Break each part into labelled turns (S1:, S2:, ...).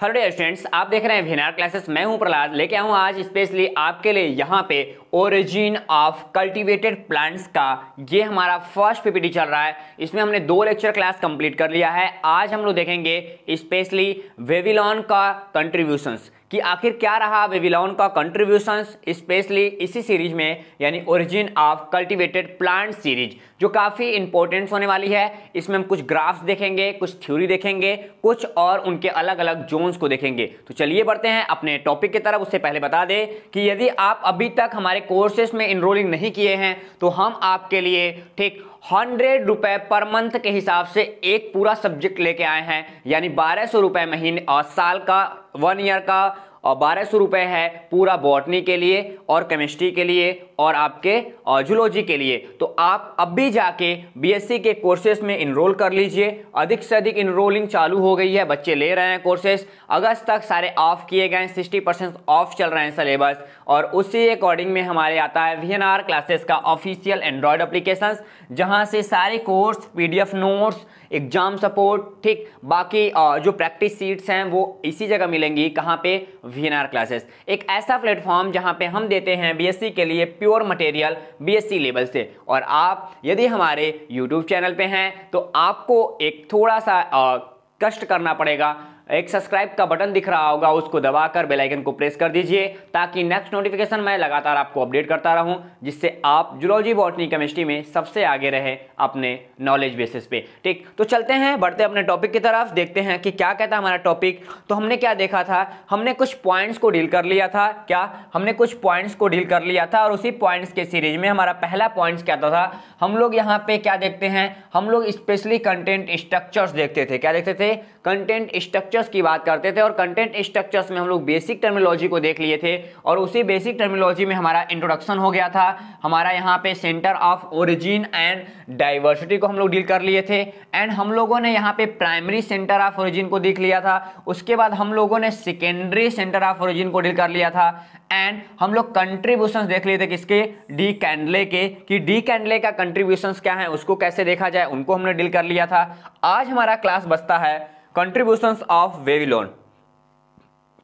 S1: hello day students आप देख रहे हैं भिनार क्लासेस मैं हूं प्रहलाद लेके आऊँ आज स्पेशली आपके लिए यहाँ पे ओरिजिन ऑफ कल्टीवेटेड प्लांट्स का ये हमारा फर्स्ट पीपीटी चल रहा है इसमें हमने दो लेक्चर क्लास कंप्लीट कर लिया है आज हम लोग देखेंगे स्पेशली वेविलॉन का कंट्रीब्यूशंस कि आखिर क्या रहा वेविलॉन का कंट्रीब्यूशंस स्पेशली इसी सीरीज में यानी origin of cultivated plant series जो काफ़ी इंपॉर्टेंट होने वाली है इसमें हम कुछ ग्राफ्स देखेंगे कुछ थ्योरी देखेंगे कुछ और उनके अलग अलग जोन्स को देखेंगे तो चलिए बढ़ते हैं अपने टॉपिक की तरफ उससे पहले बता दें कि यदि आप अभी तक हमारे कोर्सेस में इनरोलिंग नहीं किए हैं तो हम आपके लिए ठीक हंड्रेड रुपए पर मंथ के हिसाब से एक पूरा सब्जेक्ट लेके आए हैं यानी बारह सौ रुपए महीने और साल का वन ईयर का और बारह सौ रुपये है पूरा बॉटनी के लिए और केमिस्ट्री के लिए और आपके जूलॉजी के लिए तो आप अब भी जाके बीएससी के कोर्सेज में इनरोल कर लीजिए अधिक से अधिक इनरोलिंग चालू हो गई है बच्चे ले रहे हैं कोर्सेज अगस्त तक सारे ऑफ किए गए हैं सिक्सटी परसेंट ऑफ चल रहे हैं सिलेबस और उसी अकॉर्डिंग में हमारे आता है वी क्लासेस का ऑफिशियल एंड्रॉयड अप्लीकेशन जहाँ से सारे course P notes exam support ठीक बाकी जो प्रैक्टिस सीट्स हैं वो इसी जगह मिलेंगी कहाँ पे वी क्लासेस एक ऐसा प्लेटफॉर्म जहाँ पे हम देते हैं बीएससी के लिए प्योर मटेरियल बीएससी लेवल से और आप यदि हमारे यूट्यूब चैनल पे हैं तो आपको एक थोड़ा सा कष्ट करना पड़ेगा एक सब्सक्राइब का बटन दिख रहा होगा उसको दबाकर बेल आइकन को प्रेस कर दीजिए ताकि नेक्स्ट नोटिफिकेशन मैं लगातार आपको अपडेट करता रहूं जिससे आप जूलॉजी बॉटनी केमिस्ट्री में सबसे आगे रहे अपने नॉलेज बेसिस पे ठीक तो चलते हैं बढ़ते अपने टॉपिक की तरफ देखते हैं कि क्या कहता है हमारा टॉपिक तो हमने क्या देखा था हमने कुछ पॉइंट्स को डील कर लिया था क्या हमने कुछ पॉइंट्स को डील कर लिया था और उसी पॉइंट्स के सीरीज में हमारा पहला पॉइंट्स क्या था हम लोग यहाँ पे क्या देखते हैं हम लोग स्पेशली कंटेंट स्ट्रक्चर्स देखते थे क्या देखते थे कंटेंट स्ट्रक्चर स्ट्रक्चर्स की बात करते थे और कंटेंट स्ट्रक्चर्स में हम लोग बेसिक टर्मिनोलॉजी को देख लिए थे और उसी बेसिक टर्मिनोलॉजी में हमारा इंट्रोडक्शन हो गया था हमारा यहाँ पे centre of origin and diversity को हम लोग डील कर लिए थे एंड हम लोगों ने यहाँ पे प्राइमरी सेंटर ऑफ ओरिजिन को देख लिया था उसके बाद हम लोगों ने सेकेंडरी सेंटर ऑफ ओरिजिन को डील कर लिया था एंड हम लोग कंट्रीब्यूशन देख लिए थे किसके डी कैंडले के कि डी कैंडले का कंट्रीब्यूशन क्या है उसको कैसे देखा जाए उनको हमने डील कर लिया था आज हमारा क्लास बचता है कंट्रीब्यूशंस ऑफ वेविलोन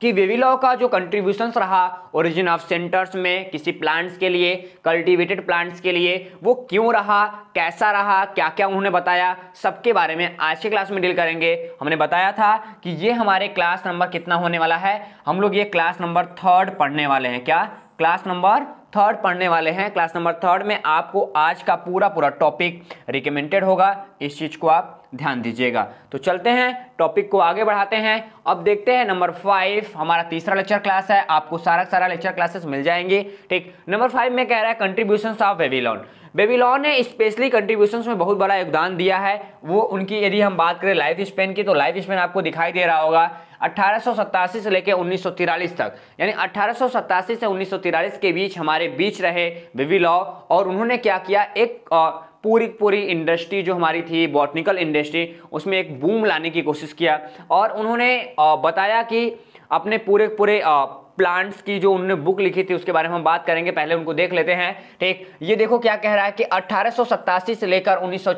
S1: कि वेविलो का जो कंट्रीब्यूशंस रहा ओरिजिन ऑफ सेंटर्स में किसी प्लांट्स के लिए कल्टीवेटेड प्लांट्स के लिए वो क्यों रहा कैसा रहा क्या क्या उन्होंने बताया सबके बारे में आज के क्लास में डील करेंगे हमने बताया था कि ये हमारे क्लास नंबर कितना होने वाला है हम लोग ये क्लास नंबर थर्ड पढ़ने वाले हैं क्या क्लास नंबर थर्ड पढ़ने वाले हैं क्लास नंबर थर्ड में आपको आज का पूरा पूरा टॉपिक रिकमेंडेड होगा इस चीज़ को आप ध्यान दीजिएगा तो चलते हैं टॉपिक को आगे बढ़ाते हैं अब देखते हैं नंबर फाइव हमारा तीसरा लेक्चर क्लास है आपको सारा सारा लेक्चर क्लासेस मिल जाएंगे ठीक नंबर फाइव में कह रहा है कंट्रीब्यूशन ऑफ बेबीलोन बेबीलॉन ने स्पेशली कंट्रीब्यूशन में बहुत बड़ा योगदान दिया है वो उनकी यदि हम बात करें लाइफ स्पेन की तो लाइफ स्पेन आपको दिखाई दे रहा होगा अट्ठारह से लेकर उन्नीस तक यानी अट्ठारह से उन्नीस के बीच हमारे बीच रहे बेबीलॉ और उन्होंने क्या किया एक पूरी पूरी इंडस्ट्री जो हमारी थी बॉटनिकल इंडस्ट्री उसमें एक बूम लाने की कोशिश किया और उन्होंने बताया कि अपने पूरे पूरे प्लांट्स की जो उन्होंने बुक लिखी थी उसके बारे में हम बात करेंगे पहले उनको देख लेते हैं ठीक ये देखो क्या कह रहा है कि अट्ठारह से लेकर उन्नीस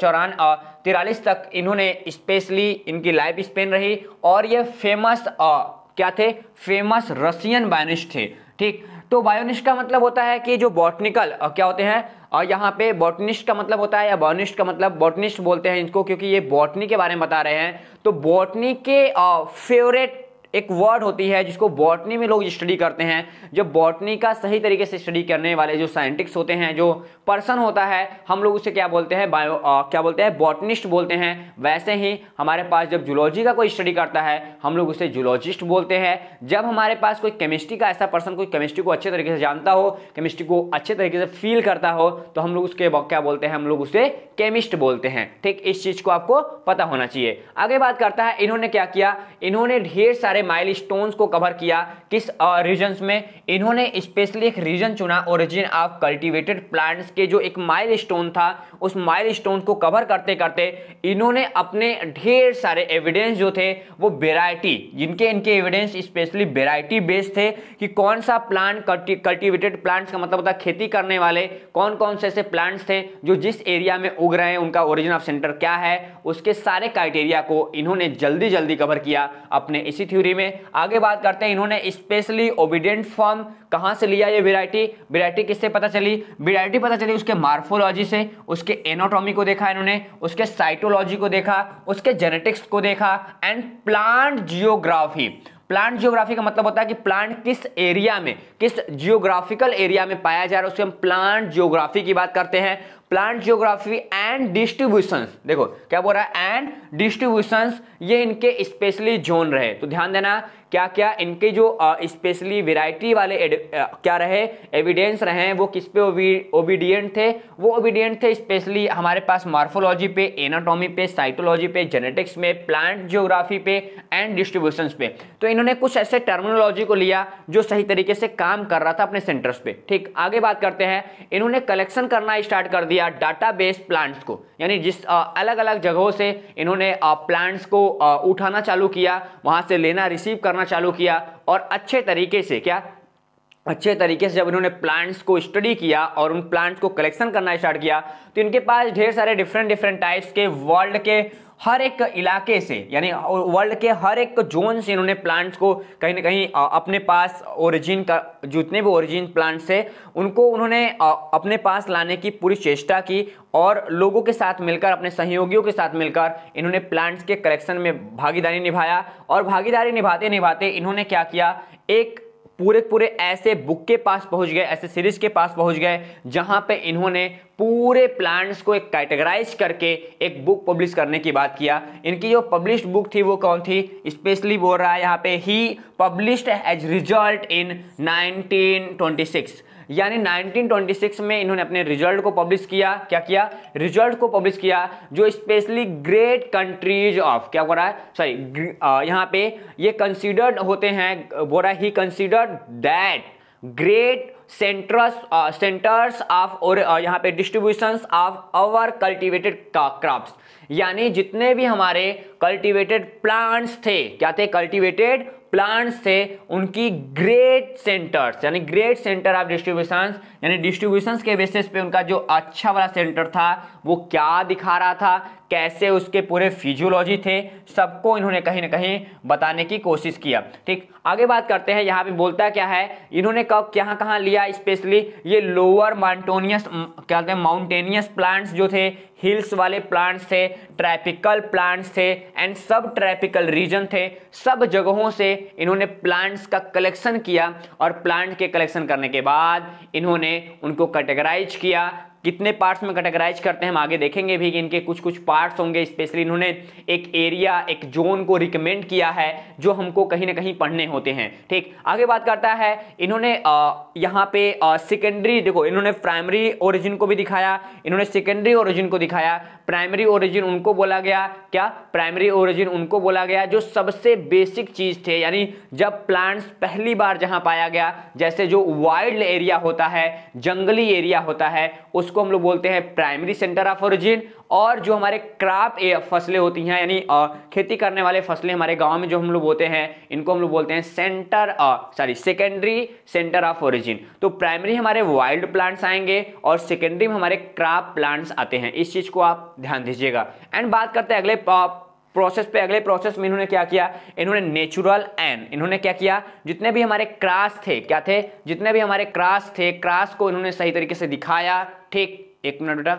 S1: तिरालीस तक इन्होंने स्पेशली इनकी लाइफ स्पेन रही और ये फेमस क्या थे फेमस रसियन बायोनिस्ट थे ठीक तो बायोनिस्ट का मतलब होता है कि जो बॉटनिकल क्या होते हैं और यहाँ पे बॉटनिस्ट का मतलब होता है या बॉनिस्ट का मतलब बॉटनिस्ट बोलते हैं इनको क्योंकि ये बॉटनी के बारे में बता रहे हैं तो बॉटनी के फेवरेट एक वर्ड होती है जिसको बॉटनी में लोग स्टडी करते हैं जो बॉटनी का सही तरीके से स्टडी करने वाले जो साइंटिस्ट होते हैं जो पर्सन होता है हम लोग उसे क्या बोलते हैं बायो आ, क्या बोलते हैं बॉटनिस्ट बोलते हैं वैसे ही हमारे पास जब जूलॉजी का कोई स्टडी करता है हम लोग उसे जूलॉजिस्ट बोलते हैं जब हमारे पास कोई केमिस्ट्री का ऐसा पर्सन कोई केमिस्ट्री को अच्छे तरीके से जानता हो केमिस्ट्री को अच्छे तरीके से फील करता हो तो हम लोग उसके क्या बोलते हैं हम लोग उसे केमिस्ट बोलते हैं ठीक इस चीज़ को आपको पता होना चाहिए आगे बात करता है इन्होंने क्या किया इन्होंने ढेर सारे माइल को कवर किया किस रीजन में इन्होंने स्पेशली एक रीजन चुना ओरिजिन ऑफ कल्टिवेटेड प्लांट्स के जो एक माइल था उस माइल को कवर करते करते इन्होंने अपने ढेर सारे एविडेंस जो थे वो वेराइटी जिनके इनके एविडेंस स्पेशली वेराइटी बेस्ड थे कि कौन सा प्लांट कल्टिवेटेड प्लांट्स का मतलब होता खेती करने वाले कौन कौन से ऐसे प्लांट्स थे जो जिस एरिया में उग रहे हैं उनका ओरिजिन ऑफ सेंटर क्या है उसके सारे क्राइटेरिया को इन्होंने जल्दी जल्दी कवर किया अपने इसी थ्योरी थ्री में आगे बात करते हैं इन्होंने स्पेशली ओबीडियंट फॉर्म कहाँ से लिया ये वेराइटी वेराइटी किससे पता चली वेराइटी पता चली उसके मार्फोलॉजी से उसके एनाटॉमी को देखा इन्होंने उसके साइटोलॉजी को देखा उसके जेनेटिक्स को देखा and plant geography plant geography का मतलब होता है कि प्लांट किस एरिया में किस जियोग्राफिकल एरिया में पाया जा रहा है उसके हम प्लांट जियोग्राफी की बात करते हैं प्लांट जियोग्राफी एंड डिस्ट्रीब्यूशन देखो क्या बोल रहा है एंड डिस्ट्रीब्यूशन ये इनके स्पेशली जोन रहे तो ध्यान देना क्या क्या इनके जो स्पेशली वेराइटी वाले uh, क्या रहे एविडेंस रहे वो किस पे ओबीडियंट थे वो ओबीडियंट थे स्पेशली हमारे पास मार्फोलॉजी पे एनाटॉमी पे साइटोलॉजी पे जेनेटिक्स में प्लांट जियोग्राफी पे एंड डिस्ट्रीब्यूशन पे तो इन्होंने कुछ ऐसे टर्मिनोलॉजी को लिया जो सही तरीके से काम कर रहा था अपने सेंटर्स पे ठीक आगे बात करते हैं इन्होंने कलेक्शन करना स्टार्ट कर दिया दिया डाटा बेस प्लांट्स को यानी जिस अलग अलग जगहों से इन्होंने प्लांट्स को उठाना चालू किया वहाँ से लेना रिसीव करना चालू किया और अच्छे तरीके से क्या अच्छे तरीके से जब इन्होंने प्लांट्स को स्टडी किया और उन प्लांट्स को कलेक्शन करना स्टार्ट किया तो इनके पास ढेर सारे डिफरेंट डिफरेंट टाइप्स के वर्ल्ड के हर एक इलाके से यानी वर्ल्ड के हर एक जोन से इन्होंने प्लांट्स को कहीं ना कहीं अपने पास ओरिजिन का जितने भी ओरिजिन प्लांट्स है उनको उन्होंने अपने पास लाने की पूरी चेष्टा की और लोगों के साथ मिलकर अपने सहयोगियों के साथ मिलकर इन्होंने प्लांट्स के कलेक्शन में भागीदारी निभाया और भागीदारी निभाते निभाते इन्होंने क्या किया एक पूरे पूरे ऐसे बुक के पास पहुंच गए ऐसे सीरीज के पास पहुंच गए जहां पे इन्होंने पूरे प्लांट्स को एक कैटेगराइज करके एक बुक पब्लिश करने की बात किया इनकी जो पब्लिश्ड बुक थी वो कौन थी स्पेशली बोल रहा है यहाँ पे ही पब्लिश्ड एज रिजल्ट इन 1926 यानी 1926 में इन्होंने अपने रिजल्ट को पब्लिश किया क्या किया रिजल्ट को पब्लिश किया जो स्पेशली ग्रेट कंट्रीज ऑफ क्या हो रहा है सॉरी यहाँ पे ये कंसिडर्ड होते हैं बोरा ही considered that great centres centres of और यहाँ पे distribution of our cultivated crops यानी जितने भी हमारे कल्टीवेटेड प्लांट्स थे क्या थे कल्टीवेटेड प्लांट्स थे उनकी ग्रेट सेंटर्स यानी ग्रेट सेंटर ऑफ डिस्ट्रीब्यूशन यानी डिस्ट्रीब्यूशन के बेसिस पे उनका जो अच्छा वाला सेंटर था वो क्या दिखा रहा था कैसे उसके पूरे फिजियोलॉजी थे सबको इन्होंने कहीं ना कहीं बताने की कोशिश किया ठीक आगे बात करते हैं यहाँ पे बोलता क्या है इन्होंने कब कहाँ कहाँ लिया स्पेशली ये लोअर माउंटोनियस क्या कहते हैं माउंटेनियस प्लांट्स जो थे हिल्स वाले प्लांट्स थे ट्रैपिकल प्लांट्स थे एंड सब ट्रैपिकल रीजन थे सब जगहों से इन्होंने प्लांट्स का कलेक्शन किया और प्लांट के कलेक्शन करने के बाद इन्होंने उनको कैटेगराइज किया कितने पार्ट्स में कैटेगराइज करते हैं हम आगे देखेंगे भी कि इनके कुछ कुछ पार्ट्स होंगे स्पेशली इन्होंने एक एरिया एक जोन को रिकमेंड किया है जो हमको कहीं ना कहीं पढ़ने होते हैं ठीक आगे बात करता है इन्होंने यहाँ पे सेकेंडरी देखो इन्होंने प्राइमरी ओरिजिन को भी दिखाया इन्होंने सेकेंडरी ओरिजिन को दिखाया प्राइमरी ओरिजिन उनको बोला गया क्या प्राइमरी ओरिजिन उनको बोला गया जो सबसे बेसिक चीज थे यानी जब प्लांट्स पहली बार जहाँ पाया गया जैसे जो वाइल्ड एरिया होता है जंगली एरिया होता है उस उसको हम लोग बोलते हैं प्राइमरी सेंटर ऑफ ओरिजिन और जो हमारे क्राप फसलें होती हैं यानी खेती करने वाले फसलें हमारे गांव में जो हम लोग बोलते हैं इनको हम लोग बोलते हैं centre sorry secondary centre of origin तो प्राइमरी हमारे वाइल्ड प्लांट्स आएंगे और सेकेंडरी में हमारे क्राप प्लांट्स आते हैं इस चीज़ को आप ध्यान दीजिएगा एंड बात करते हैं अगले प्रोसेस पे अगले प्रोसेस में इन्होंने क्या किया इन्होंने नेचुरल एन इन्होंने क्या किया जितने भी हमारे क्रास थे क्या थे जितने भी हमारे क्रास थे क्रास को इन्होंने सही तरीके से दिखाया ठीक एक मिनट बेटा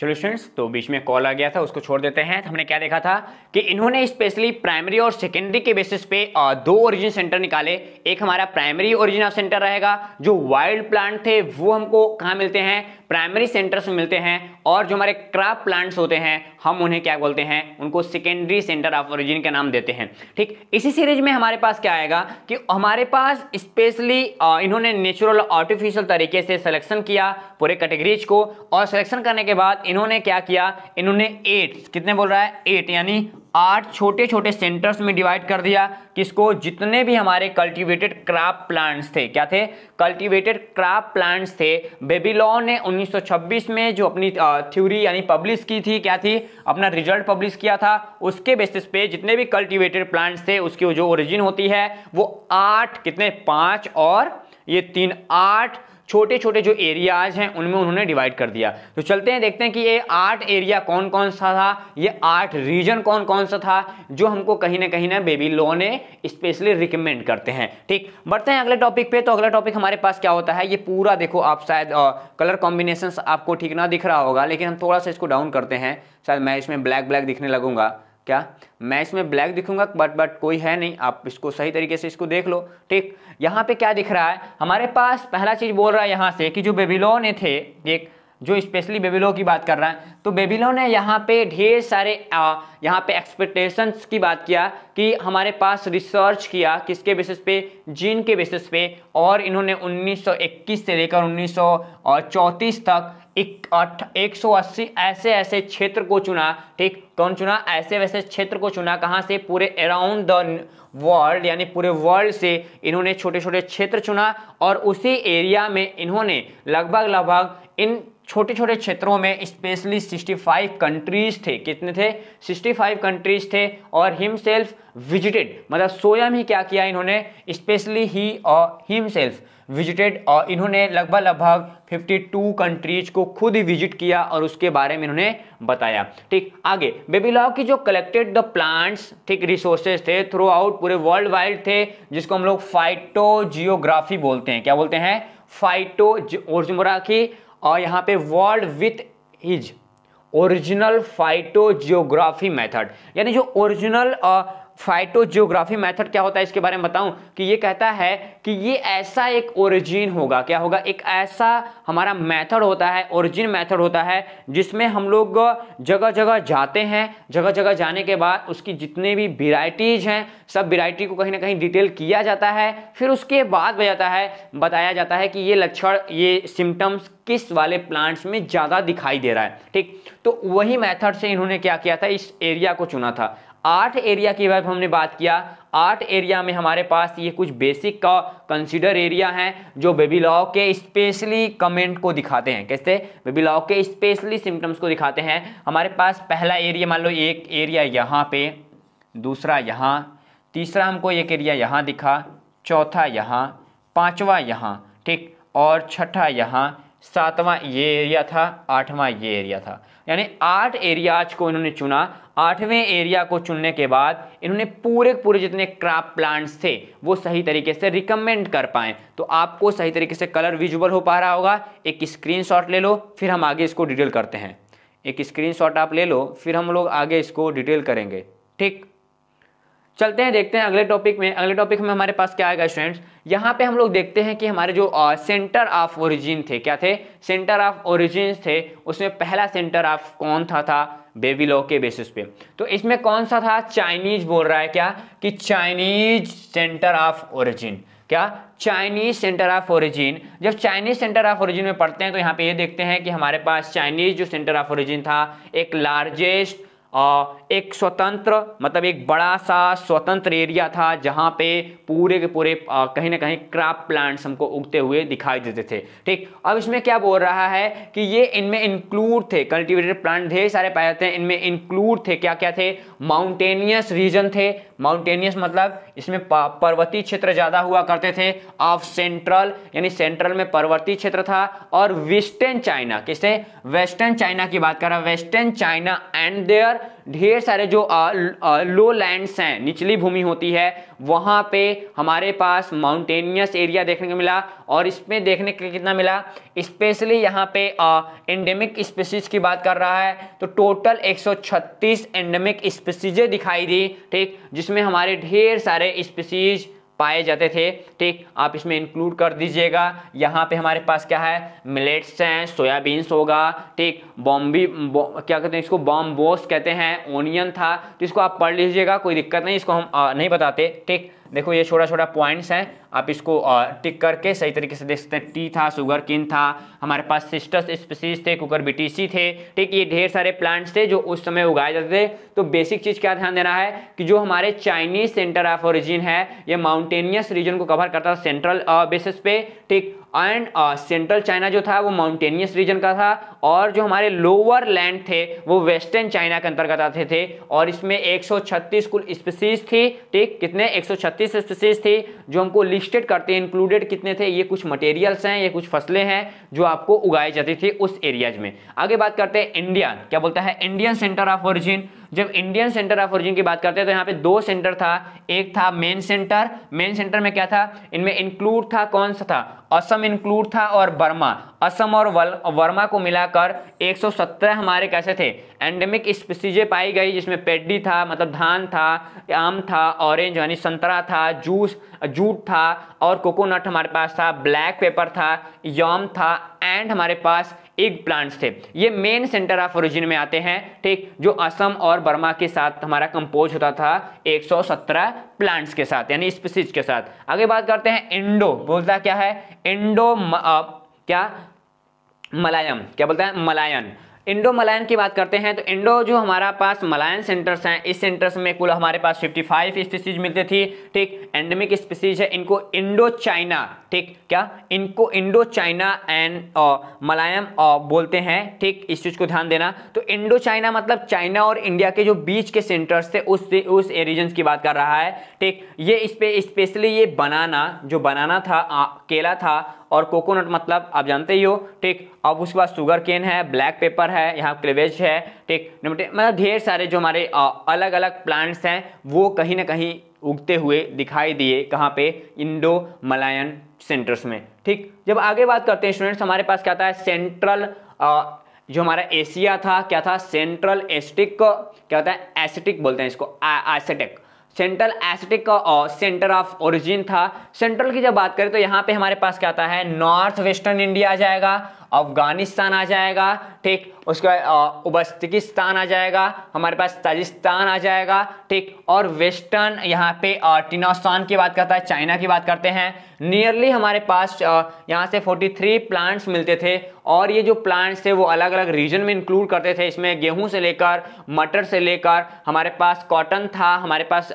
S1: चलो स्टूडेंट्स तो बीच में कॉल आ गया था उसको छोड़ देते हैं तो हमने क्या देखा था कि इन्होंने स्पेशली प्राइमरी और सेकेंडरी के बेसिस पे दो ओरिजिन सेंटर निकाले एक हमारा प्राइमरी ओरिजिन ऑफ सेंटर रहेगा जो वाइल्ड प्लांट थे वो हमको कहाँ मिलते हैं प्राइमरी सेंटर्स में मिलते हैं और जो हमारे क्राप प्लांट्स होते हैं हम उन्हें क्या बोलते हैं उनको सेकेंडरी सेंटर ऑफ ओरिजिन का नाम देते हैं ठीक इसी सीरीज में हमारे पास क्या आएगा कि हमारे पास स्पेशली इन्होंने नेचुरल आर्टिफिशियल तरीके से सिलेक्शन किया पूरे कैटेगरीज को और सिलेक्शन करने के बाद इन्होंने क्या किया इन्होंने एट कितने बोल रहा है एट यानी आठ छोटे छोटे सेंटर्स में डिवाइड कर दिया किसको जितने भी हमारे कल्टीवेटेड क्राप प्लांट्स थे क्या थे कल्टीवेटेड क्रॉप प्लांट्स थे बेबीलॉ ने 1926 में जो अपनी थ्योरी यानी पब्लिश की थी क्या थी अपना रिजल्ट पब्लिश किया था उसके बेसिस पे जितने भी कल्टीवेटेड प्लांट्स थे उसकी जो ओरिजिन होती है वो आठ कितने पाँच और ये तीन आठ छोटे छोटे जो एरियाज हैं उनमें उन्होंने डिवाइड कर दिया तो चलते हैं देखते हैं कि ये आर्ट एरिया कौन कौन सा था ये आर्ट रीजन कौन कौन सा था जो हमको कहीं ना कहीं ना बेबी लो ने स्पेशली रिकमेंड करते हैं ठीक बढ़ते हैं अगले टॉपिक पे तो अगला टॉपिक हमारे पास क्या होता है ये पूरा देखो आप शायद कलर कॉम्बिनेशन आपको ठीक ना दिख रहा होगा लेकिन हम थोड़ा सा इसको डाउन करते हैं शायद मैं इसमें ब्लैक ब्लैक दिखने लगूंगा क्या मैं इसमें ब्लैक दिखूंगा बट बट कोई है नहीं आप इसको सही तरीके से इसको देख लो ठीक यहाँ पे क्या दिख रहा है हमारे पास पहला चीज़ बोल रहा है यहाँ से कि जो बेबीलोन थे एक जो स्पेशली बेबीलो की बात कर रहा है तो बेबीलो ने यहाँ पे ढेर सारे आ, यहाँ पे एक्सपेक्टेशंस की बात किया कि हमारे पास रिसर्च किया किसके बेसिस पे जीन के बेसिस पे और इन्होंने 1921 से लेकर 1934 तक एक सौ अस्सी ऐसे ऐसे क्षेत्र को चुना ठीक कौन चुना ऐसे वैसे क्षेत्र को चुना कहाँ से पूरे अराउंड द वर्ल्ड यानी पूरे वर्ल्ड से इन्होंने छोटे छोटे क्षेत्र चुना और उसी एरिया में इन्होंने लगभग लगभग इन छोटे छोटे क्षेत्रों में स्पेशली 65 कंट्रीज थे कितने थे 65 कंट्रीज थे और हिमसेल्फ विजिटेड मतलब स्वयं ही क्या किया इन्होंने स्पेशली ही और हिमसेल्फ विजिटेड और इन्होंने लगभग लगभग 52 कंट्रीज को खुद ही विजिट किया और उसके बारे में इन्होंने बताया ठीक आगे बेबीलॉ की जो कलेक्टेड द प्लांट्स ठीक रिसोर्सेज थे थ्रू आउट पूरे वर्ल्ड वाइड थे जिसको हम लोग फाइटो जियोग्राफी बोलते हैं क्या बोलते हैं फाइटो ओरजुमरा की और यहाँ पे world with his original phytogeography method यानी जो ओरिजिनल फाइटोजियोग्राफी मेथड क्या होता है इसके बारे में बताऊं कि ये कहता है कि ये ऐसा एक ओरिजिन होगा क्या होगा एक ऐसा हमारा मेथड होता है ओरिजिन मेथड होता है जिसमें हम लोग जगह जगह जाते हैं जगह जगह जाने के बाद उसकी जितने भी वेराइटीज हैं सब वेराइटी को कहीं ना कहीं डिटेल किया जाता है फिर उसके बाद बजाता है बताया जाता है कि ये लक्षण ये सिम्टम्स किस वाले प्लांट्स में ज़्यादा दिखाई दे रहा है ठीक तो वही मेथड से इन्होंने क्या किया था इस एरिया को चुना था आठ एरिया की अगर हमने बात किया आठ एरिया में हमारे पास ये कुछ बेसिक का कंसिडर एरिया हैं जो बेबी लॉ के स्पेशली कमेंट को दिखाते हैं कैसे बेबी लॉ के स्पेशली सिम्टम्स को दिखाते हैं हमारे पास पहला एरिया मान लो एक एरिया यहाँ पे दूसरा यहाँ तीसरा हमको एक एरिया यहाँ दिखा चौथा यहाँ पाँचवा यहाँ ठीक और छठा यहाँ सातवां ये एरिया था आठवां ये एरिया था यानी आठ एरियाज को इन्होंने चुना आठवें एरिया को चुनने के बाद इन्होंने पूरे पूरे जितने क्रॉप प्लांट्स थे वो सही तरीके से रिकमेंड कर पाए तो आपको सही तरीके से कलर विजुअल हो पा रहा होगा एक स्क्रीन ले लो फिर हम आगे इसको डिटेल करते हैं एक स्क्रीन आप ले लो फिर हम लोग आगे इसको डिटेल करेंगे ठीक चलते हैं देखते हैं अगले टॉपिक में अगले टॉपिक में हमारे पास क्या आएगा स्टूडेंट्स यहाँ पे हम लोग देखते हैं कि हमारे जो सेंटर ऑफ ओरिजिन थे क्या थे सेंटर ऑफ ओरिजिन थे उसमें पहला सेंटर ऑफ कौन था था बेबी लॉ के बेसिस पे तो इसमें कौन सा था चाइनीज बोल रहा है क्या कि चाइनीज सेंटर ऑफ ओरिजिन क्या चाइनीज सेंटर ऑफ ओरिजिन जब चाइनीज सेंटर ऑफ ओरिजिन में पढ़ते हैं तो यहाँ पे ये देखते हैं कि हमारे पास चाइनीज जो सेंटर ऑफ ओरिजिन था एक लार्जेस्ट एक स्वतंत्र मतलब एक बड़ा सा स्वतंत्र एरिया था जहाँ पे पूरे के पूरे कहीं ना कहीं क्रॉप प्लांट्स हमको उगते हुए दिखाई देते थे ठीक अब इसमें क्या बोल रहा है कि ये इनमें इंक्लूड थे कल्टिवेटेड प्लांट ढेर सारे पाए जाते हैं इनमें इंक्लूड थे क्या क्या थे माउंटेनियस रीजन थे माउंटेनियस मतलब इसमें पर्वतीय क्षेत्र ज़्यादा हुआ करते थे ऑफ सेंट्रल यानी सेंट्रल में पर्वतीय क्षेत्र था और वेस्टर्न चाइना किसे वेस्टर्न चाइना की बात कर रहा है वेस्टर्न चाइना एंड देयर ढेर सारे जो आ, आ, लो लैंड्स हैं निचली भूमि होती है वहाँ पे हमारे पास माउंटेनियस एरिया देखने को मिला और इसमें देखने के कितना मिला स्पेशली यहाँ पे एंडेमिक स्पीसीज की बात कर रहा है तो टोटल 136 एंडेमिक स्पीसीजें दिखाई दी ठीक जिसमें हमारे ढेर सारे स्पीसीज पाए जाते थे ठीक आप इसमें इंक्लूड कर दीजिएगा यहाँ पे हमारे पास क्या है मिलेट्स हैं सोयाबीन्स होगा ठीक बॉम्बी क्या कहते हैं इसको बॉम्बोस कहते हैं ओनियन था तो इसको आप पढ़ लीजिएगा कोई दिक्कत नहीं इसको हम आ, नहीं बताते ठीक देखो ये छोटा छोटा पॉइंट्स हैं आप इसको टिक करके सही तरीके से देख सकते हैं टी था सुगर किन था हमारे पास सिस्टस स्पीसीज थे कुकर बीटीसी थे ठीक ये ढेर सारे प्लांट्स थे जो उस समय उगाए जाते थे तो बेसिक चीज़ क्या ध्यान देना है कि जो हमारे चाइनीज सेंटर ऑफ ओरिजिन है ये माउंटेनियस रीजन को कवर करता था सेंट्रल बेसिस पे ठीक एंड सेंट्रल चाइना जो था वो माउंटेनियस रीजन का था और जो हमारे लोअर लैंड थे वो वेस्टर्न चाइना के अंतर्गत आते थे और इसमें 136 कुल स्पीसीज थी ठीक कितने 136 स्पीसीज थी जो हमको लिस्टेड करते हैं इंक्लूडेड कितने थे ये कुछ मटेरियल्स हैं ये कुछ फसलें हैं जो आपको उगाई जाती थी उस एरियाज में आगे बात करते हैं इंडियन क्या बोलता है इंडियन सेंटर ऑफ ओरिजिन जब इंडियन सेंटर ऑफ ओरिजिन की बात करते हैं तो यहाँ पे दो सेंटर था एक था मेन सेंटर मेन सेंटर में क्या था इनमें इंक्लूड था कौन सा था असम इंक्लूड था और बर्मा असम और वर्मा को मिलाकर 117 हमारे कैसे थे एंडेमिक स्पीसीजें पाई गई जिसमें पेड्डी था मतलब धान था आम था ऑरेंज यानी संतरा था जूस जूट था और कोकोनट हमारे पास था ब्लैक पेपर था यम था एंड हमारे पास एग प्लांट्स थे ये मेन सेंटर ऑफ ओरिजिन में आते हैं ठीक जो असम और बर्मा के साथ हमारा कंपोज होता था 117 प्लांट्स के साथ यानी स्पीसीज के साथ आगे बात करते हैं इंडो बोलता क्या है इंडो म, आ, क्या मलायम क्या बोलता है मलायन इंडो मलायन की बात करते हैं तो इंडो जो हमारा पास मलायन सेंटर्स हैं इस सेंटर्स में कुल हमारे पास 55 स्पीसीज मिलती थी ठीक एंडमिक स्पीसीज है इनको इंडो चाइना ठीक क्या इनको इंडो चाइना एंड मलायम बोलते हैं ठीक इस चीज़ को ध्यान देना तो इंडो चाइना मतलब चाइना और इंडिया के जो बीच के सेंटर्स थे उस उस रीजन की बात कर रहा है ठीक ये इस पर स्पेशली ये बनाना जो बनाना था आ, केला था और कोकोनट मतलब आप जानते ही हो ठीक अब उसके बाद शुगर केन है ब्लैक पेपर है यहाँ क्लेवेज है ठीक मतलब ढेर सारे जो हमारे अलग अलग प्लांट्स हैं वो कहीं ना कहीं उगते हुए दिखाई दिए कहाँ पे इंडो मलायन सेंटर्स में ठीक जब आगे बात करते हैं स्टूडेंट्स हमारे पास क्या आता है सेंट्रल जो हमारा एशिया था क्या था सेंट्रल एस्टिक क्या होता है एसिटिक बोलते हैं इसको एसेटिक सेंट्रल एसिटिक का सेंटर ऑफ ओरिजिन था सेंट्रल की जब बात करें तो यहाँ पे हमारे पास क्या आता है नॉर्थ वेस्टर्न इंडिया आ जाएगा अफगानिस्तान आ जाएगा ठीक उसके बाद उबस्तिकिस्तान आ जाएगा हमारे पास ताजिस्तान आ जाएगा ठीक और वेस्टर्न यहाँ पे टिनास्तान की बात करता है चाइना की बात करते हैं नियरली हमारे पास यहाँ से 43 प्लांट्स मिलते थे और ये जो प्लांट्स थे वो अलग अलग रीजन में इंक्लूड करते थे इसमें गेहूं से लेकर मटर से लेकर हमारे पास कॉटन था हमारे पास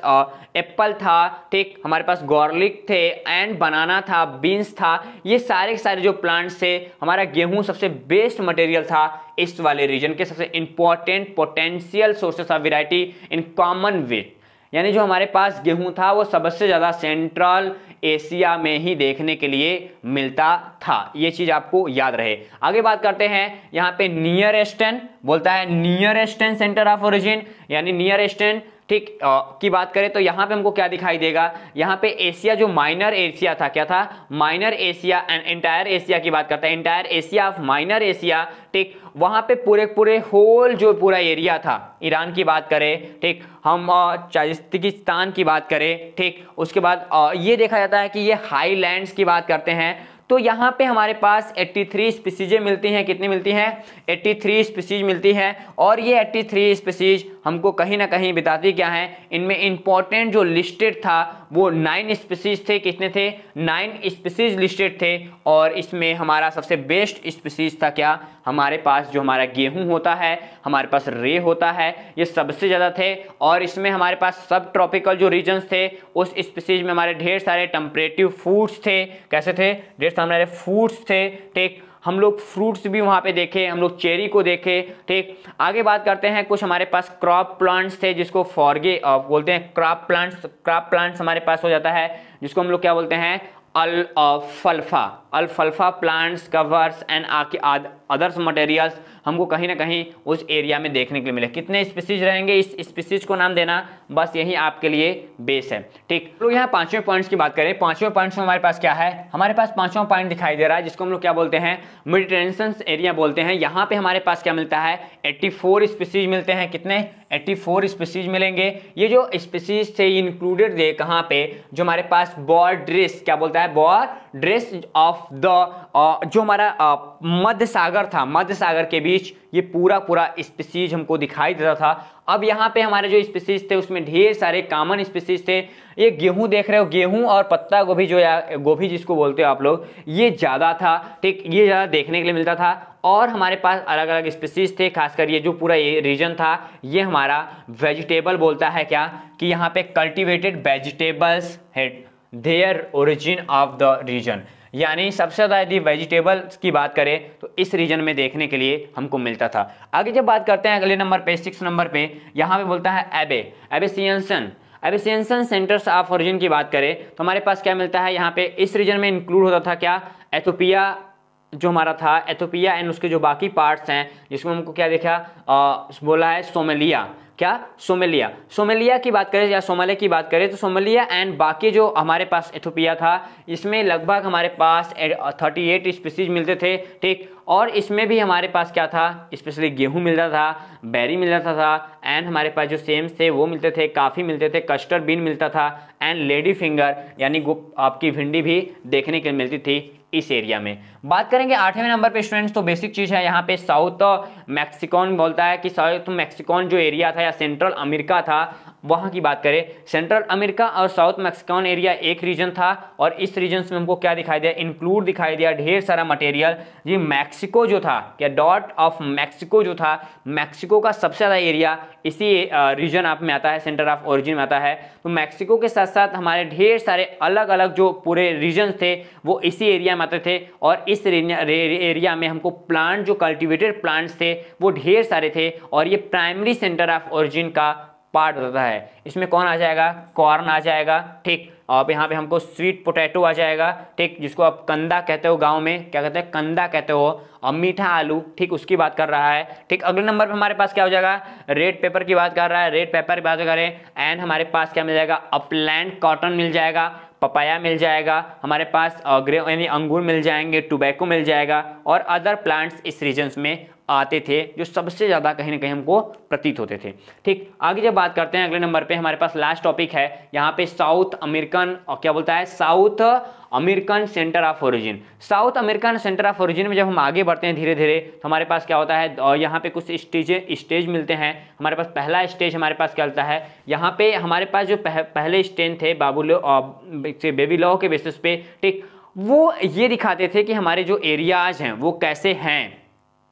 S1: एप्पल था ठीक हमारे पास गॉर्लिक थे एंड बनाना था बीन्स था ये सारे सारे जो प्लांट्स थे हमारा गेहूँ गेहूं सबसे बेस्ट मटेरियल था इस वाले रीजन के सबसे important potential sources of variety in common wheat यानी जो हमारे पास गेहूं था वो सबसे ज़्यादा सेंट्रल एशिया में ही देखने के लिए मिलता था ये चीज़ आपको याद रहे आगे बात करते हैं यहाँ पे नियर एस्टर्न बोलता है near eastern centre of origin यानी नियर एस्टर्न ठीक की बात करें तो यहाँ पे हमको क्या दिखाई देगा यहाँ पे एशिया जो माइनर एशिया था क्या था minor Asia and entire Asia की बात करता है entire Asia of minor Asia ठीक वहाँ पे पूरे पूरे होल जो पूरा एरिया था ईरान की बात करें ठीक हम चाजिस्तान की बात करें ठीक उसके बाद ये देखा जाता है कि ये हाईलैंड्स की बात करते हैं तो यहाँ पे हमारे पास 83 स्पीसीजें मिलती हैं कितनी मिलती हैं 83 स्पीसीज मिलती हैं और ये 83 स्पीसीज हमको कहीं ना कहीं बताती क्या है इनमें इंपॉर्टेंट जो लिस्टेड था वो नाइन स्पीसीज थे कितने थे नाइन स्पीसीज लिस्टेड थे और इसमें हमारा सबसे बेस्ट स्पीसीज था क्या हमारे पास जो हमारा गेहूं होता है हमारे पास रे होता है ये सबसे ज़्यादा थे और इसमें हमारे पास सब ट्रॉपिकल जो रीजन्स थे उस स्पीसीज में हमारे ढेर सारे टम्परेटिव फूड्स थे कैसे थे ढेर सारे हमारे फूड्स थे ठीक हम लोग फ्रूट्स भी वहाँ पे देखे हम लोग चेरी को देखे ठीक आगे बात करते हैं कुछ हमारे पास क्रॉप प्लांट्स थे जिसको फॉरगे बोलते हैं क्रॉप प्लांट्स क्रॉप प्लांट्स हमारे पास हो जाता है जिसको हम लोग क्या बोलते हैं अल फल्फा अल फल्फा plants covers and others materials हमको कहीं ना कहीं उस एरिया में देखने के लिए मिले कितने स्पीसीज रहेंगे इस स्पीसीज को नाम देना बस यही आपके लिए बेस है ठीक लोग यहाँ पाँचवें पॉइंट्स की बात करें पाँचवें पॉइंट्स में हमारे पास क्या है हमारे पास पाँचवा पॉइंट दिखाई दे रहा है जिसको हम लोग क्या बोलते हैं मिडिटेंसन एरिया बोलते हैं यहाँ पे हमारे पास क्या मिलता है एट्टी फोर स्पीसीज मिलते हैं कितने एट्टी फोर स्पीसीज मिलेंगे ये जो स्पीसीज थे इंक्लूडेड थे कहाँ पे जो हमारे पास बॉर ड्रेस क्या बोलता है बॉर ड्रेस ऑफ द जो हमारा uh, मध्य सागर सागर था मध्य सागर के बीच ये पूरा पूरा स्पीसीज हमको दिखाई देता था अब यहाँ पे हमारे जो स्पीसीज थे उसमें ढेर सारे कॉमन स्पीसीज थे ये गेहूं देख रहे हो गेहूं और पत्ता गोभी जो या गोभी जिसको बोलते हो आप लोग ये ज़्यादा था ठीक ये ज़्यादा देखने के लिए मिलता था और हमारे पास अलग अलग स्पीसीज थे खासकर ये जो पूरा ये रीजन था ये हमारा वेजिटेबल बोलता है क्या कि यहाँ पे कल्टिवेटेड वेजिटेबल्स है their origin of the region यानी सबसे ज़्यादा यदि वेजिटेबल्स की बात करें तो इस रीजन में देखने के लिए हमको मिलता था आगे जब बात करते हैं अगले नंबर पे सिक्स नंबर पे यहाँ पे बोलता है एबे Abyssinian Abyssinian centres of origin की बात करें तो हमारे पास क्या मिलता है यहाँ पे इस रीजन में इंक्लूड होता था क्या एथोपिया जो हमारा था एथोपिया एंड उसके जो बाकी पार्ट्स हैं जिसमें हमको क्या देखा आ, बोला है सोमेलिया क्या सोमेलिया सोमेलिया की बात करें या सोमाले की बात करें तो सोमेलिया एंड बाकी जो हमारे पास इथोपिया था इसमें लगभग हमारे पास 38 स्पीसीज मिलते थे ठीक और इसमें भी हमारे पास क्या था स्पेशली गेहूँ मिलता था बैरी जाता था एंड हमारे पास जो सेम्स थे वो मिलते थे काफ़ी मिलते थे कस्टर्ड बीन मिलता था एंड लेडी फिंगर यानी आपकी भिंडी भी देखने के लिए मिलती थी इस एरिया में बात करेंगे आठवें नंबर पे स्टूडेंट्स तो बेसिक चीज़ है यहाँ पे साउथ मैक्सिकॉन बोलता है कि साउथ मैक्सिकॉन जो एरिया था या सेंट्रल अमेरिका था वहाँ की बात करें सेंट्रल अमेरिका और साउथ मैक्सिकॉन एरिया एक रीजन था और इस रीजन में हमको क्या दिखाई दिया इंक्लूड दिखाई दिया ढेर सारा मटेरियल जी मैक्स मैक्सिको जो था या डॉट ऑफ मैक्सिको जो था मैक्सिको का सबसे ज़्यादा एरिया इसी रीजन आप में आता है सेंटर ऑफ ओरिजिन में आता है तो मैक्सिको के साथ साथ हमारे ढेर सारे अलग अलग जो पूरे रीजन थे वो इसी एरिया में आते थे और इस एरिया में हमको प्लांट जो कल्टिवेटेड प्लांट्स थे वो ढेर सारे थे और ये प्राइमरी सेंटर ऑफ ओरिजिन का पार्ट होता है इसमें कौन आ जाएगा कॉर्न आ जाएगा ठीक और यहाँ पे हमको स्वीट पोटैटो आ जाएगा ठीक जिसको आप कंदा कहते हो गांव में क्या कहते हैं कंदा कहते हो और मीठा आलू ठीक उसकी बात कर रहा है ठीक अगले नंबर पे हमारे पास क्या हो जाएगा रेड पेपर की बात कर रहा है रेड पेपर की बात करें एंड हमारे पास क्या मिल जाएगा अपलैंड कॉटन मिल जाएगा पपाया मिल जाएगा हमारे पास ग्रे यानी अंगूर मिल जाएंगे टोबैको मिल जाएगा और अदर प्लांट्स इस रीजन्स में आते थे जो सबसे ज़्यादा कहीं ना कहीं हमको प्रतीत होते थे ठीक आगे जब बात करते हैं अगले नंबर पे हमारे पास लास्ट टॉपिक है यहाँ पे साउथ अमेरिकन और क्या बोलता है South American centre of origin South American centre of origin में जब हम आगे बढ़ते हैं धीरे धीरे तो हमारे पास क्या होता है और यहाँ पे कुछ स्टेज स्टेज मिलते हैं हमारे पास पहला स्टेज हमारे पास क्या होता है यहाँ पे हमारे पास जो पह, पहले स्टेज थे बाबुल बेबी लॉ के बेसिस पे ठीक वो ये दिखाते थे कि हमारे जो एरियाज हैं वो कैसे हैं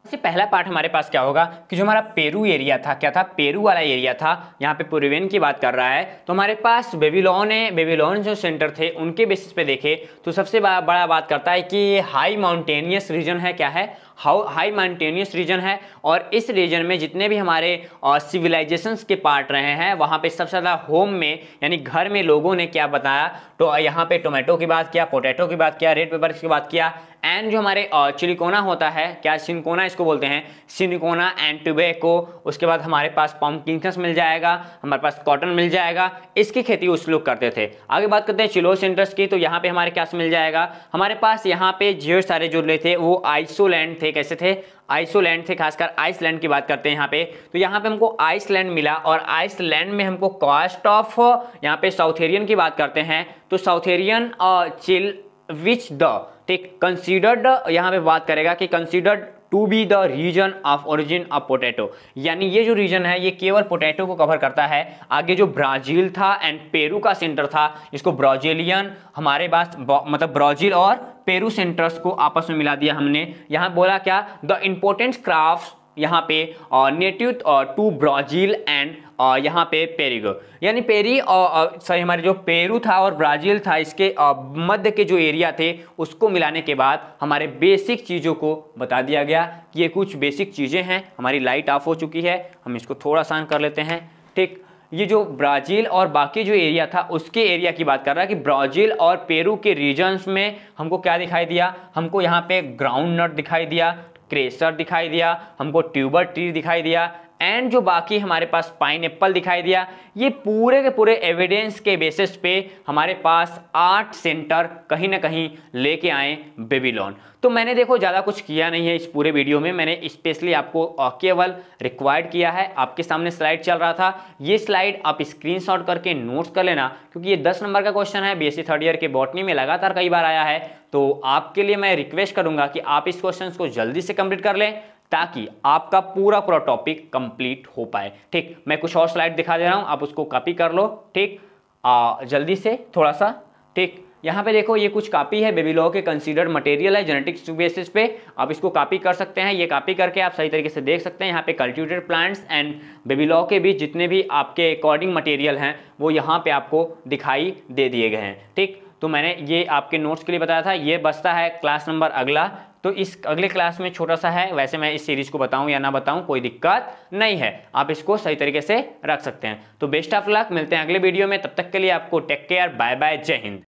S1: सबसे पहला पार्ट हमारे पास क्या होगा कि जो हमारा पेरू एरिया था क्या था पेरू वाला एरिया था यहाँ पे पूर्वेन की बात कर रहा है तो हमारे पास बेबीलोन है बेबीलोन जो सेंटर थे उनके बेसिस पे देखे तो सबसे बड़ा, बात करता है कि ये हाई माउंटेनियस रीजन है क्या है हाउ हाई माउंटेनियस रीजन है और इस रीजन में जितने भी हमारे सिविलाइजेशंस के पार्ट रहे हैं वहाँ पे सबसे ज़्यादा होम में यानी घर में लोगों ने क्या बताया तो यहाँ पे टोमेटो की बात किया पोटैटो की बात किया रेड पेपर की बात किया एंड जो हमारे चिलिकोना होता है क्या सिनकोना इसको बोलते हैं सिनकोना एंड टुबेको उसके बाद हमारे पास पॉम्पकिंस मिल जाएगा हमारे पास कॉटन मिल जाएगा इसकी खेती उस लोग करते थे आगे बात करते हैं चिलो सेंटर्स की तो यहाँ पे हमारे क्या मिल जाएगा हमारे पास यहाँ पे जो सारे जो थे वो आइसोलैंड थे कैसे थे आइसोलैंड थे खासकर आइसलैंड की बात करते हैं यहाँ पे तो यहाँ पे हमको आइसलैंड मिला और आइसलैंड में हमको कॉस्ट ऑफ यहाँ पे साउथेरियन की बात करते हैं तो साउथेरियन चिल विच द ठीक कंसिडर्ड यहाँ पे बात करेगा कि considered to be the region of origin of potato यानी ये जो रीजन है ये केवल पोटैटो को कवर करता है आगे जो ब्राजील था एंड पेरू का सेंटर था इसको ब्राजीलियन हमारे पास मतलब ब्राजील और पेरू सेंटर्स को आपस में मिला दिया हमने यहाँ बोला क्या द इम्पोर्टेंट क्राफ्ट यहाँ पे नेटिव टू ब्राजील एंड यहाँ पे पेरिगो यानी पेरी सॉरी हमारे जो पेरू था और ब्राज़ील था इसके मध्य के जो एरिया थे उसको मिलाने के बाद हमारे बेसिक चीज़ों को बता दिया गया कि ये कुछ बेसिक चीज़ें हैं हमारी लाइट ऑफ हो चुकी है हम इसको थोड़ा आसान कर लेते हैं ठीक ये जो ब्राज़ील और बाकी जो एरिया था उसके एरिया की बात कर रहा है कि ब्राज़ील और पेरू के रीजन्स में हमको क्या दिखाई दिया हमको यहाँ पे ग्राउंड नट दिखाई दिया क्रेसर दिखाई दिया हमको ट्यूबर ट्री दिखाई दिया एंड जो बाकी हमारे पास पाइन एप्पल दिखाई दिया ये पूरे के पूरे एविडेंस के बेसिस पे हमारे पास आठ सेंटर कहीं ना कहीं लेके आए बेबीलोन तो मैंने देखो ज़्यादा कुछ किया नहीं है इस पूरे वीडियो में मैंने स्पेशली आपको केवल रिक्वायर्ड किया है आपके सामने स्लाइड चल रहा था ये स्लाइड आप स्क्रीन करके नोट्स कर लेना क्योंकि ये दस नंबर का क्वेश्चन है बी थर्ड ईयर के बॉटनी में लगातार कई बार आया है तो आपके लिए मैं रिक्वेस्ट करूंगा कि आप इस क्वेश्चन को जल्दी से कंप्लीट कर लें ताकि आपका पूरा पूरा टॉपिक कंप्लीट हो पाए ठीक मैं कुछ और स्लाइड दिखा दे रहा हूँ आप उसको कॉपी कर लो ठीक आ, जल्दी से थोड़ा सा ठीक यहाँ पे देखो ये कुछ कापी है बेबी लॉ के कंसीडर्ड मटेरियल है जेनेटिक्स बेसिस पे आप इसको कॉपी कर सकते हैं ये कॉपी करके आप सही तरीके से देख सकते हैं यहाँ पे cultivated plants and Vavilov के भी जितने भी आपके अकॉर्डिंग मटेरियल हैं वो यहाँ पे आपको दिखाई दे दिए गए हैं ठीक तो मैंने ये आपके नोट्स के लिए बताया था ये बसता है क्लास नंबर अगला तो इस अगले क्लास में छोटा सा है वैसे मैं इस सीरीज को बताऊं या ना बताऊं कोई दिक्कत नहीं है आप इसको सही तरीके से रख सकते हैं तो बेस्ट ऑफ लक मिलते हैं अगले वीडियो में तब तक के लिए आपको टेक केयर बाय बाय जय हिंद